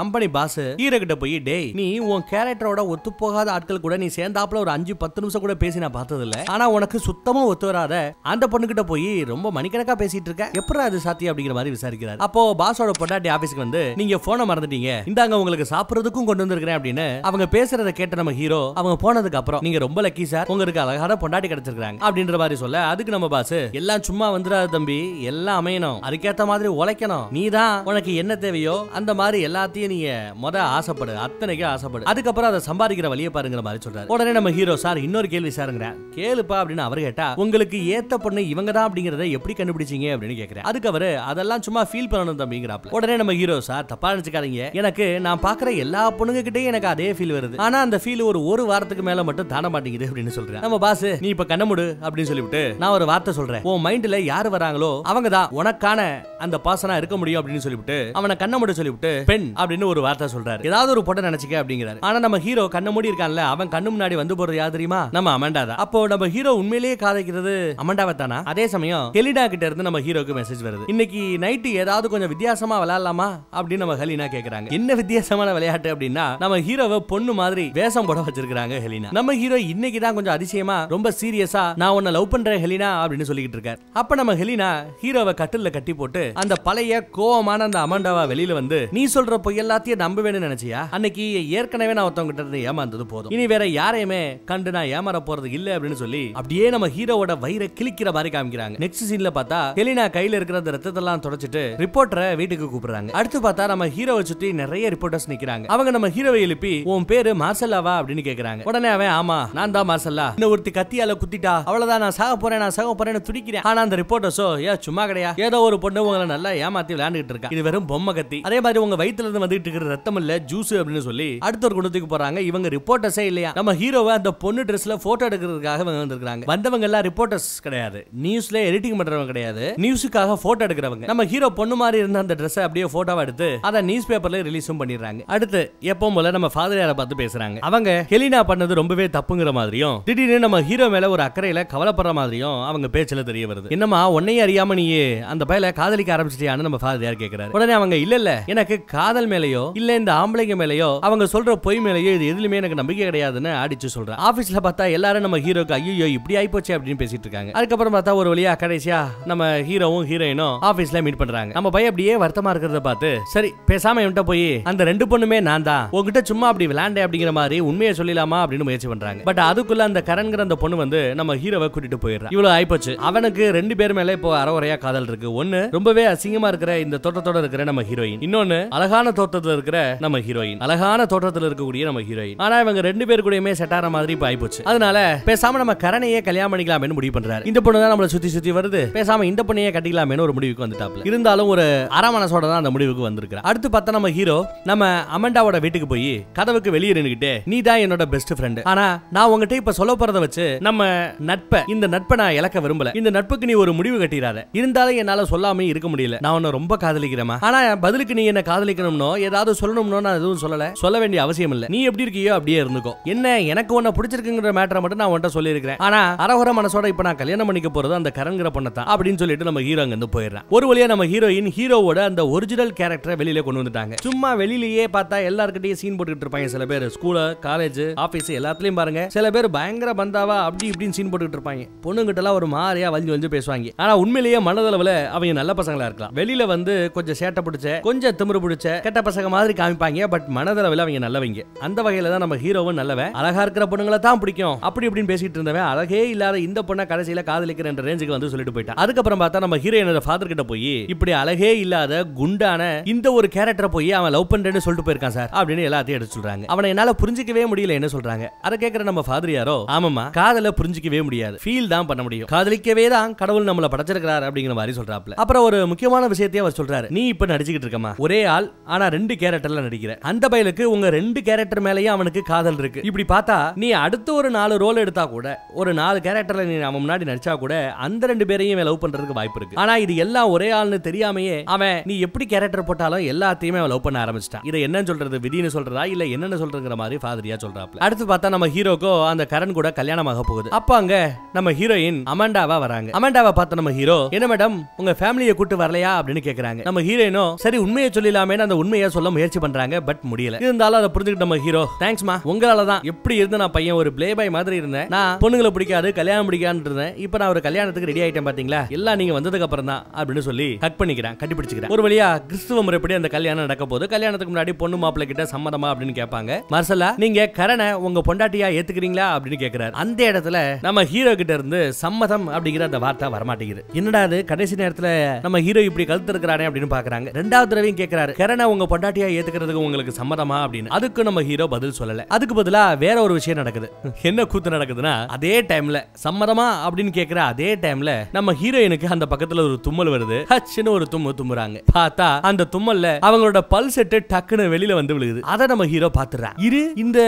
கம்பெனி பாஸ் ஹீரோ கிட்ட போய் டே நீ உன் கேரக்டரோட ஒத்து போகாத ஆட்கள் கூட நீ சேர்ந்தாப்ல ஒரு அஞ்சு பத்து நிமிஷம் கூட பேசி நான் பார்த்தது இல்லை ஆனா உனக்கு சுத்தமும் ஒத்து வராத அந்த பொண்ணுகிட்ட போய் ரொம்ப மணிக்கணக்கா பேசிட்டு இருக்க எப்படி அது சாத்தியம் அப்படிங்கிற மாதிரி விசாரிக்கிறார் அப்போ பாஸோட பொண்டாட்டி ஆபீஸ்க்கு வந்து நீங்க போனை மறந்துட்டீங்க இந்தாங்க உங்களுக்கு சாப்பிடுறதுக்கும் கொண்டு வந்திருக்கிறேன் அப்படின்னு அவங்க பேசுறத கேட்ட நம்ம ஹீரோ அவங்க போனதுக்கு அப்புறம் நீங்க ரொம்ப லக்கி சார் உங்களுக்கு அழகான பொண்டாட்டி கிடைச்சிருக்காங்க அப்படின்ற மாதிரி சொல்ல அதுக்கு நம்ம பாஸ் எல்லாம் சும்மா வந்துடாது தம்பி எல்லாம் அமையணும் அதுக்கேத்த மாதிரி உழைக்கணும் நீ தான் உனக்கு என்ன தேவையோ அந்த மாதிரி எல்லாத்தையும் நீங்க முத ஆசைப்படு அத்தனைக்கும் ஆசைப்படு அதுக்கப்புறம் அதை சம்பாதிக்கிற வழியை பாருங்கிற மாதிரி சொல்றாரு உடனே நம்ம ஹீரோ சார் இன்னொரு கேள்வி சாருங்கிறேன் கேளுப்பா அப்படின்னு அவர் கேட்டா உங்களுக்கு ஏத்த பொண்ணு இவங்க தான் அப்படிங்கறத எப்படி கண்டுபிடிச்சீங்க அப்படின்னு கேட்கிறேன் அதுக்கு அவரு அதெல்லாம் சும்மா ஃபீல் பண்ணணும் தம்பிங்கிறாப்ல உடனே நம்ம ஹீரோ சார் தப்பா நினைச்சுக்காதீங்க எனக்கு நான் பாக்குற எல்லா பொண்ணுங்க கிட்டேயும் எனக்கு அதே ஃபீல் வருது ஆனா அந்த ஃபீல் ஒரு ஒரு வாரத்துக்கு மேல மட்டும் தான மாட்டேங்குது அப்படின்னு சொல்றேன் நம்ம பாஸ் நீ இப்ப கண்ணமுடு அப்படின்னு சொல்லிவிட்டு நான் ஒரு வார்த்தை சொல்றேன் உன் மைண்ட்ல யாரு வராங்களோ அவங்க தான் உனக்கான அந்த பாசனா இருக்க முடியும் அப்படின்னு சொல்லிவிட்டு அவனை கண்ண மூட சொல்லிவிட்டு பெண் அப்படின்னு ஒரு வார்த்தை சொல்றாரு ஏதாவது ஒரு பொண்ணை நினைச்சுக்க அப்படிங்கிறாரு ஆனா நம்ம ஹீரோ கண்ண மூடி இருக்கான்ல அவன் கண்ணு முன்னாடி வந்து போறது யாரு தெரியுமா நம்ம அமண்டா அப்போ நம்ம ஹீரோ உண்மையிலேயே காதலிக்கிறது அமண்டாவை ஆனா அதே சமயம் கிட்ட இருந்து நம்ம ஹீரோக்கு மெசேஜ் வருது இன்னைக்கு நைட்டு ஏதாவது கொஞ்சம் வித்தியாசமா விளையாடலாமா அப்படின்னு நம்ம ஹெலினா கேக்குறாங்க என்ன வித்தியாசமான விளையாட்டு அப்படின்னா நம்ம ஹீரோவை பொண்ணு மாதிரி வேஷம் போட வச்சிருக்காங்க ஹெலினா நம்ம ஹீரோ இன்னைக்கு தான் கொஞ்சம் அதிசயமா ரொம்ப சீரியஸா நான் லவ் பண்றேன் ஹெலினா அப்படின்னு இருக்காரு அப்ப நம்ம ஹெலினா ஹீரோவை கட்டில கட்டி போட்டு அந்த பழைய கோவமான அந்த அமாண்டாவா வெளியில வந்து நீ சொல்ற பொய் எல்லாத்தையும் நம்புவேன்னு நினைச்சியா அன்னைக்கு ஏற்கனவே நான் ஒருத்தவங்க கிட்ட இருந்து ஏமாந்தது போதும் இனி வேற யாரையுமே கண்டு நான் ஏமாற போறது இல்ல அப்படின்னு சொல்லி அப்படியே நம்ம ஹீரோவோட வயிறை கிழிக்கிற மாதிரி காமிக்கிறாங்க நெக்ஸ்ட் சீன்ல பார்த்தா ஹெலினா கையில இருக்கிற அந்த ரத்தத்தெல்லாம் தொடச்சிட்டு ரிப்போர்ட்டரை வீட்டுக்கு கூப்பிடுறாங்க அடுத்து பார்த்தா நம்ம ஹீரோவை சுத்தி நிறைய ரிப்போர்ட்டர்ஸ் நிக்கிறாங்க அவங்க நம்ம ஹீரோவை எழுப்பி உன் பேரு மார்சல்லாவா அப்படின்னு கேக்குறாங்க உடனே அவன் ஆமா நான் தான் மார்சல்லா இன்னும் ஒருத்தி கத்தியால குத்திட்டா அவ்வளவுதான் நான் சாக போறேன் நான் சாக போறேன்னு துடிக்கிறேன் ஆனா அந்த ரிப்போர்ட்டர்ஸோ ஏ சும்மா கிடையா ஏதோ ஒரு பொண்ணு உங்களை நல்லா ஏமாத்தி விளையாண்டுட்டு இருக்கா இது வெறும் பொம்மை கத்தி அதே மாதிரி உங்க வயித்துல இருந்து வந்துட்டு இருக்கிற ரத்தம் இல்ல ஜூஸ் அப்படின்னு சொல்லி அடுத்த ஒரு குணத்துக்கு போறாங்க இவங்க ரிப்போர்ட்டர்ஸே இல்லையா நம்ம ஹீரோவை அந்த பொண்ணு ட்ரெஸ்ல போட்டோ எடுக்கிறதுக்காக இவங்க வந்திருக்காங்க வந்தவங்க எல்லாம் ரிப்போர்ட்டர்ஸ் கிடையாது நியூஸ்ல எடிட்டிங் பண்றவங்க கிடையாது நியூஸுக்காக போட்டோ எடுக்கிறவங்க நம்ம ஹீரோ பொண்ணு மாதிரி இருந்த அந்த ட்ரெஸ் அப்படியே போட்டோவா எடுத்து அதை நியூஸ் பேப்பர்ல ரிலீஸும் பண்ணிடுறாங்க அடுத்து எப்பவும் போல நம்ம ஃபாதரியார பார்த்து பேசுறாங்க அவங்க ஹெலினா பண்ணது ரொம்பவே தப்புங்கிற மாதிரியும் திடீர்னு நம்ம ஹீரோ மேல ஒரு அக்கறையில கவலைப்படுற மாதிரியும் அவங்க பேச்சுல தெரிய வருது என்னமா உன்னையே அறியாம நீயே அந்த பயல காதலிக்க ஆரம்பிச்சிட்டியான்னு நம்ம ஃபாதரியார் கேட்கிறாரு உடனே அவங்க இல்ல இல்ல எனக்கு காதல் மேலயோ இல்ல இந்த ஆம்பளைங்க மேலயோ அவங்க சொல்ற பொய் மேலயோ இது எதுலயுமே எனக்கு நம்பிக்கை கிடையாதுன்னு அடிச்சு சொல்றேன் ஆபீஸ்ல பார்த்தா எல்லாரும் நம்ம ஹீரோக்கு ஐயோ இப்படி ஆயிப்போச்சு அப்படின்னு பேசிட்டு இருக்காங்க அதுக்கப்புறம் பார்த்தா ஒரு வழியா கடைசியா நம்ம ஹீரோவும் ஹீரோயினும் ஆபீஸ்ல மீட் பண்றாங்க நம்ம பையன் அப்படியே வருத்தமா இருக்கிறத பார்த்து சரி பேசாம இவன்ட்ட போய் அந்த ரெண்டு பொண்ணுமே நான் தான் உங்ககிட்ட சும்மா அப்படி விளையாண்டே அப்படிங்கிற மாதிரி உண்மையை சொல்லலாமா அப்படின்னு முயற்சி பண்றாங்க பட் அதுக்குள்ள அந்த கரண்கிற அந்த பொண்ணு வந்து நம்ம ஹீரோவை கூட்டிட்டு போயிடுறான் இவ்வளவு ஆயிப்போச்சு அவனுக்கு ரெண்டு பேர் மேல இப்போ அறவுறையா காதல் இருக்கு ஒன்னு ரொம்பவே அசிங்கமா இருக்கிற இந்த தோட்டத்தோட இருக்கிற நம்ம ஹீரோயின் இன்னொன்னு அழகான தோட்டத்துல இருக்கிற நம்ம ஹீரோயின் அழகான தோட்டத்துல இருக்கக்கூடிய நம்ம ஹீரோயின் ஆனா இவங்க ரெண்டு பேர் கூடயுமே செட் மாதிரி இப்போ ஆயிப்போச்சு அதனால பேசாம நம்ம கரணையே கல்யாணம் பண்ணிக்கலாம்னு முடிவு பண்றாரு இந்த பொண்ணு தான் நம்மளை சுற்றி சுற்றி வருது பேசாம இந்த பண்ணியே கட்டிக்கலாமேனு ஒரு முடிவுக்கு வந்துட்டாப்ல இருந்தாலும் ஒரு அறமனசோட தான் அந்த முடிவுக்கு வந்திருக்கிறேன் அடுத்து பார்த்தா நம்ம ஹீரோ நம்ம அமண்டாவோட வீட்டுக்கு போய் கதவுக்கு வெளியே நின்றுக்கிட்டு நீ தான் என்னோட பெஸ்ட் ஃப்ரெண்டு ஆனா நான் உங்ககிட்ட இப்ப சொல்ல போறத வச்சு நம்ம நட்பை இந்த நட்பை நான் இழக்க விரும்பல இந்த நட்புக்கு நீ ஒரு முடிவு கட்டிடாத இருந்தாலும் என்னால சொல்லாம இருக்க முடியல நான் உன்னை ரொம்ப காதலிக்கிறேமா ஆனா பதிலுக்கு நீ என்ன காதலிக்கணும்னோ ஏதாவது சொல்லணும்னோ நான் எதுவும் சொல்லல சொல்ல வேண்டிய அவசியம் இல்ல நீ எப்படி இருக்கியோ அப்படியே இருந்துக்கோ என்ன எனக்கு உன்ன பிடிச்சிருக்குங்கிற மேட்டரை மட்டும் நான் உன்ட்ட சொல்லியிருக்கிறேன் ஆனா அரகுர மனசோட இப்ப நான் கல்யாணம் பண்ணிக்க போறது அந்த கரண்கிற பொண்ணை தான் அப்படின்னு சொல்லிட்டு நம்ம ஹீரோ அங்கிருந்து போயிடுறான் ஒரு வழியா நம்ம ஹீரோயின் ஹீரோவோட அந்த ஒரிஜினல் கேரக்டரை வெளியில கொண்டு வந்துட்டாங்க சும்மா வெளியிலேயே பார்த்தா எல்லாருக்கிட்டையும் சீன் போட்டுக்கிட்டு இருப்பாங்க சில பேர் ஸ்கூல காலேஜ் ஆபீஸ் எல்லாத்துலயும் பாருங்க சில பேர் பயங்கர பந்தாவா அப்படி இப்படின்னு சீன் போட்டுக்கிட்டு இருப்பாங்க பொண்ணுங்கிட்ட ஒரு மாதிரியா வலிஞ்சு வலிஞ்சு பேசுவாங்க ஆனா உண்மையிலேயே மனதளவுல அவங்க நல்ல பசங்களா இருக்கலாம் வெளியில வந்து கொஞ்சம் சேட்டை பிடிச்ச கொஞ்சம் திமிரு பிடிச்ச கெட்ட பசங்க மாதிரி காமிப்பாங்க பட் மனதளவில் அவங்க நல்லவங்க அந்த வகையில தான் நம்ம ஹீரோவும் நல்லவன் அழகா இருக்கிற பொண்ணுங்களை தான் பிடிக்கும் அப்படி இப்படின்னு பேசிட்டு இருந்தவன் அழகே இல்லாத இந்த பொண்ணை கடைசியில காதலிக்கிற பாத்துக்கிறேன் ரேஞ்சுக்கு வந்து சொல்லிட்டு போயிட்டான் அதுக்கப்புறம் பார்த்தா நம்ம ஹீரோயினோட ஃபாதர் கிட்ட போய் இப்படி அழகே இல்லாத குண்டான இந்த ஒரு கேரக்டரை போய் அவன் லவ் பண்றேன்னு சொல்லிட்டு போயிருக்கான் சார் அப்படின்னு எல்லாத்தையும் எடுத்து சொல்றாங்க அவனை என்னால புரிஞ்சிக்கவே முடியல என்ன சொல்றாங்க அதை கேட்கிற நம்ம ஃபாதர் யாரோ ஆமாமா காதல புரிஞ்சிக்கவே முடியாது ஃபீல் தான் பண்ண முடியும் காதலிக்கவே தான் கடவுள் நம்மள படைச்சிருக்கிறார் அப்படிங்கிற மாதிரி சொல்றாப்ல அப்புறம் ஒரு முக்கியமான விஷயத்தையும் அவர் சொல்றாரு நீ இப்ப நடிச்சுக்கிட்டு இருக்கமா ஒரே ஆள் ஆனா ரெண்டு கேரக்டர்ல நடிக்கிற அந்த பயலுக்கு உங்க ரெண்டு கேரக்டர் மேலேயும் அவனுக்கு காதல் இருக்கு இப்படி பார்த்தா நீ அடுத்து ஒரு நாலு ரோல் எடுத்தா கூட ஒரு நாலு கேரக்டர்ல நீ அவன் முன்னாடி நடிச்சா கூட அந்த ரெண்டு பேரையும் லவ் பண்றதுக்கு வாய்ப்பு இருக்கு ஆனா இது எல்லாம் ஒரே ஆள்னு தெரியாமையே அவன் நீ எப்படி கேரக்டர் போட்டாலும் எல்லாத்தையுமே அவன் லவ் பண்ண ஆரம்பிச்சிட்டான் இதை என்னன்னு சொல்றது விதின்னு சொல்றதா இல்ல என்னன்னு சொல்றதுங்கிற மாதிரி ஃபாதரியா சொல்றாப்ல அடுத்து பார்த்தா நம்ம ஹீரோக்கோ அந்த கரண் கூட கல்யாணமாக போகுது அப்ப அங்க நம்ம ஹீரோயின் அமாண்டாவா வராங்க அமாண்டாவை பார்த்த நம்ம ஹீரோ என்ன மேடம் உங்க ஃபேமிலியை கூட்டு வரலையா அப்படின்னு கேக்குறாங்க நம்ம ஹீரோயினோ சரி உண்மையை சொல்லிடலாமே அந்த உண்மையை சொல்ல முயற்சி பண்றாங்க பட் முடியல இருந்தாலும் அதை புரிஞ்சுக்கிட்ட நம்ம ஹீரோ தேங்க்ஸ்மா உங்களால தான் எப்படி இருந்து நான் பையன் ஒரு பிளே பாய் மாதிரி இருந்தேன் நான் பொண்ணுங்களை பிடிக்காது கல்யாணம் பிடிக்காது இருந்தேன் இப்போ நான் ஒரு கல்யாணத்துக்கு ரெடி ஆயிட்டேன் பாத்தீங்களா எல்லாம் நீங்க வந்ததுக்கு அப்புறம் தான் அப்படின்னு சொல்லி கட் பண்ணிக்கிறேன் கட்டி ஒரு வழியா கிறிஸ்துவ முறைப்படி அந்த கல்யாணம் நடக்க போது கல்யாணத்துக்கு முன்னாடி பொண்ணு மாப்பிள்ள கிட்ட சம்மதமா அப்படின்னு கேட்பாங்க மார்சலா நீங்க கரணை உங்க பொண்டாட்டியா ஏத்துக்கிறீங்களா அப்படின்னு கேக்குறாரு அந்த இடத்துல நம்ம ஹீரோ கிட்ட இருந்து சம்மதம் அப்படிங்கிற அந்த வார்த்தை வரமாட்டேங்குது என்னடா அது கடைசி நேரத்துல நம்ம ஹீரோ இப்படி கழுத்து இருக்கிறானே அப்படின்னு பாக்குறாங்க ரெண்டாவது தடவையும் கேக்குறாரு கரணை உங்க பொண்டாட்டியா ஏத்துக்கிறதுக்கு உங்களுக்கு சம்மதமா அப்படின்னு அதுக்கு நம்ம ஹீரோ பதில் சொல்லல அதுக்கு பதிலா வேற ஒரு விஷயம் நடக்குது என்ன கூத்து நடக்குதுன்னா அதே டைம்ல சம்மதமா அப்படின்னு கேக்குற அதே டைம்ல நம்ம ஹீரோயினுக்கு அந்த பக்கத்துல ஒரு தும்மல் வருது ஹச்சுன்னு ஒரு தும்மல் தும்புறாங்க பார்த்தா அந்த தும்மல்ல அவங்களோட பல் செட்டு டக்குன்னு வெளியில வந்து விழுகுது அதை நம்ம ஹீரோ பாத்துறான் இரு இந்த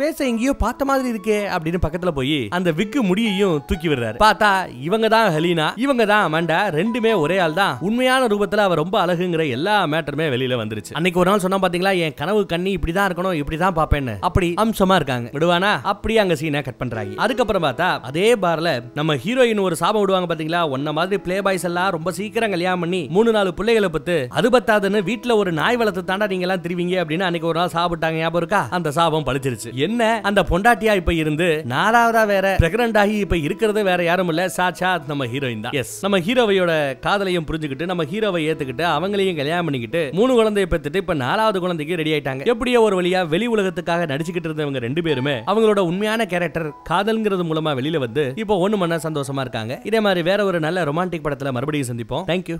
பேச எங்கேயோ பார்த்த மாதிரி இருக்கே அப்படின்னு பக்கத்துல போய் அந்த விக்கு முடியையும் தூக்கி விடுறாரு பார்த்தா இவங்க தான் ஹலீனா இவங்க தான் மண்டா ரெண்டுமே ஒரே ஆள் தான் உண்மையான ரூபத்துல அவ ரொம்ப அழகுங்கிற எல்லா மேட்டருமே வெளியில வந்துருச்சு அன்னைக்கு ஒரு நாள் சொன்னா பாத்தீங்களா என் கனவு கண்ணி இப்படிதான் இருக்கணும் இப்படிதான் பாப்பேன்னு அப்படி அம்சமா இருக்காங்க விடுவானா அப்படி அங்க சீனா கட் பண்றாங்க அதுக்கப்புறம் பார்த்தா அதே பார்ல நம்ம ஹீரோயின் ஒரு சாபம் விடுவாங்க பாத்தீங்களா ஒன்ன மாதிரி பிளே பாய்ஸ் எல்லாம் ரொம்ப சீக்கிரம் கல்யாணம் பண்ணி மூணு நாலு பிள்ளைகளை பத்து அது பத்தாதுன்னு வீட்டுல ஒரு நாய் வளர்த்து தாண்டா நீங்க எல்லாம் திருவிங்க அப்படின்னு அன்னைக்கு ஒரு நாள் சாப்பிட்டாங்க ஞாபகம் இருக்கா அந்த சாபம் பழிச்சிருச்சு என்ன அந்த பொண்டாட்டியா இப்ப இருந்து நாலாவதா வேற பிரெக்னன்ட் ஆகி இப்ப இருக்கிறது வேற யாரும் இல்ல சாச்சா நம்ம ஹீரோயின் தான் எஸ் நம்ம ஹீரோவையோட காதலையும் புரிஞ்சுக்கிட்டு நம்ம ஹீரோவை ஏத்துக்கிட்டு அவங்களையும் கல்யாணம் பண்ணிக்கிட்டு மூணு குழந்தைய பெற்றுட்டு இப்ப நாலாவது குழந்தைக்கு ரெடி ஆயிட்டாங்க எப்படியோ ஒரு வழியா வெளி உலகத்துக்காக நடிச்சுக்கிட்டு இருந்தவங்க ரெண்டு பேருமே அவங்களோட உண்மையான கேரக்டர் காதல்ங்கிறது மூலமா வெளியில வந்து இப்போ ஒண்ணு மண்ண சந்தோஷமா இருக்காங்க இதே மாதிரி வேற ஒரு நல்ல ரொமான்டிக் படத்துல மறுபடியும் சந்திப்போம் தேங்க்யூ